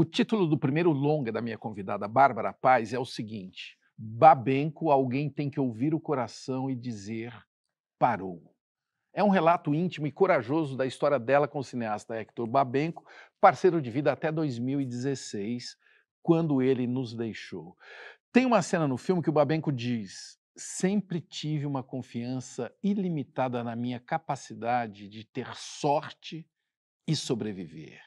O título do primeiro longa da minha convidada, Bárbara Paz, é o seguinte: Babenco, alguém tem que ouvir o coração e dizer parou. É um relato íntimo e corajoso da história dela com o cineasta Hector Babenco, parceiro de vida até 2016, quando ele nos deixou. Tem uma cena no filme que o Babenco diz: Sempre tive uma confiança ilimitada na minha capacidade de ter sorte e sobreviver.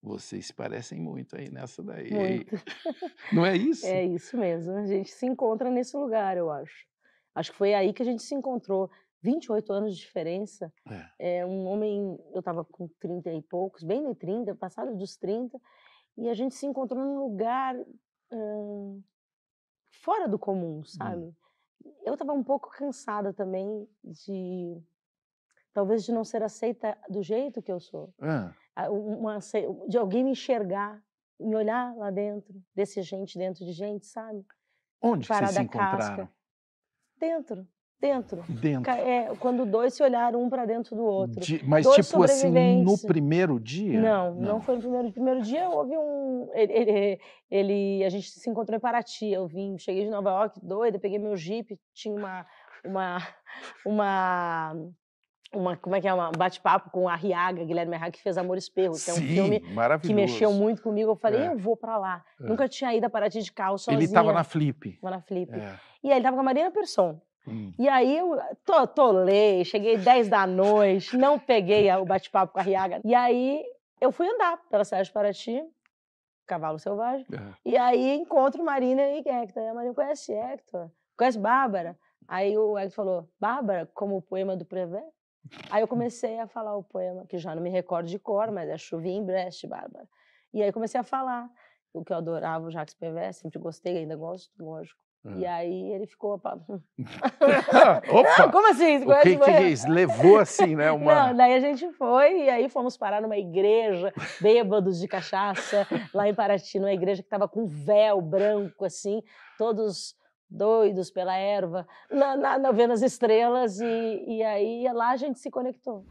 Vocês parecem muito aí nessa daí. Muito. Não é isso? É isso mesmo. A gente se encontra nesse lugar, eu acho. Acho que foi aí que a gente se encontrou. 28 anos de diferença. É. é um homem, eu estava com 30 e poucos, bem de 30, passado dos 30, e a gente se encontrou num lugar hum, fora do comum, hum. sabe? Hum. Eu estava um pouco cansada também de. talvez de não ser aceita do jeito que eu sou. É uma, de alguém me enxergar, me olhar lá dentro, desse gente dentro de gente, sabe? Onde Parada vocês se encontraram? Casca. Dentro, dentro. Dentro. É, quando dois se olharam um para dentro do outro. De, mas dois tipo assim, no primeiro dia? Não, não, não, foi no primeiro, primeiro dia. Houve um, ele, ele, ele, a gente se encontrou em Paraty. Eu vim, cheguei de Nova York, doida, peguei meu jeep, tinha uma, uma, uma uma, como é que é, um bate-papo com a Riaga, Guilherme Arriaga, que fez Amor Esperro, que é um filme que mexeu muito comigo. Eu falei, é. eu vou para lá. É. Nunca tinha ido a Paraty de Cal sozinha. Ele estava na Flip. Tava na Flip. É. E aí ele estava com a Marina Persson. Hum. E aí eu tolei, cheguei 10 da noite, não peguei o bate-papo com a Riaga. E aí eu fui andar pela Sérgio Paraty, Cavalo Selvagem, é. e aí encontro Marina e Hector. a Marina conhece Hector, conhece Bárbara. Aí o Hector falou, Bárbara, como o poema do Prevê? Aí eu comecei a falar o poema, que já não me recordo de cor, mas é Chovia em Brecht, Bárbara. E aí comecei a falar o que eu adorava, o Jacques Pévé, sempre gostei, ainda gosto, lógico. Uhum. E hum. aí ele ficou. Opa! Opa! Como assim? O que, que é isso? Levou assim, né? Uma... Não, daí a gente foi e aí fomos parar numa igreja, bêbados de cachaça, lá em Paraty, numa igreja que estava com véu branco, assim, todos doidos pela erva, na, na, vendo as estrelas, e, e aí lá a gente se conectou.